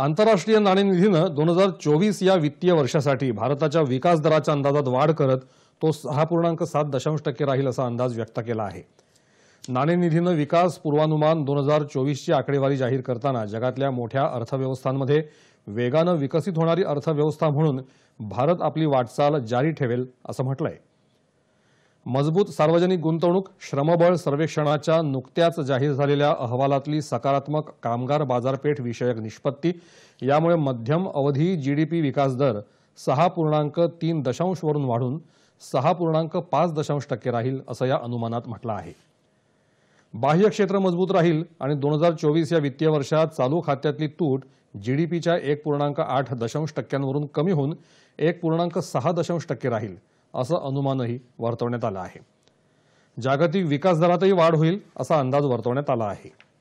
आंतरराष्ट्रीय नाणेनिधीनं दोन हजार चोवीस या वित्तीय वर्षासाठी भारताच्या विकास दराच्या अंदाजात वाढ करत तो सहा पूर्णांक सात दशांश टक्के राहील असा अंदाज व्यक्त केला आहे नाणेनिधीनं विकास पूर्वानुमान दोन हजार चोवीसची आकडेवारी जाहीर करताना जगातल्या मोठ्या अर्थव्यवस्थांमध्ये वेगानं विकसित होणारी अर्थव्यवस्था म्हणून भारत आपली वाटचाल जारी ठेवेल असं म्हटलं आहे मजबूत सार्वजनिक गुंतवणूक श्रमबळ सर्वेक्षणाच्या नुकत्याच जाहीर झालेल्या अहवालातली सकारात्मक कामगार बाजारपेठ विषयक निष्पत्ती यामुळे मध्यम अवधी जीडीपी विकास दर सहा पूर्णांक तीन दशांशवरून वाढून सहा पूर्णांक पाच दशांश टक्के राहील असं या अनुमानात म्हटलं आहे बाह्य क्षेत्र मजबूत राहील आणि दोन हजार चोवीस या वित्तीय वर्षात चालू खात्यातली तूट जीडीपीच्या एक पूर्णांक आठ दशांश टक्क्यांवरून कमी होऊन एक पूर्णांक सहा दशांश टक्के राहील असं अनुमानही वर्तवण्यात आलं आहे जागतिक विकास दरातही वाढ होईल असा अंदाज वर्तवण्यात आला आहे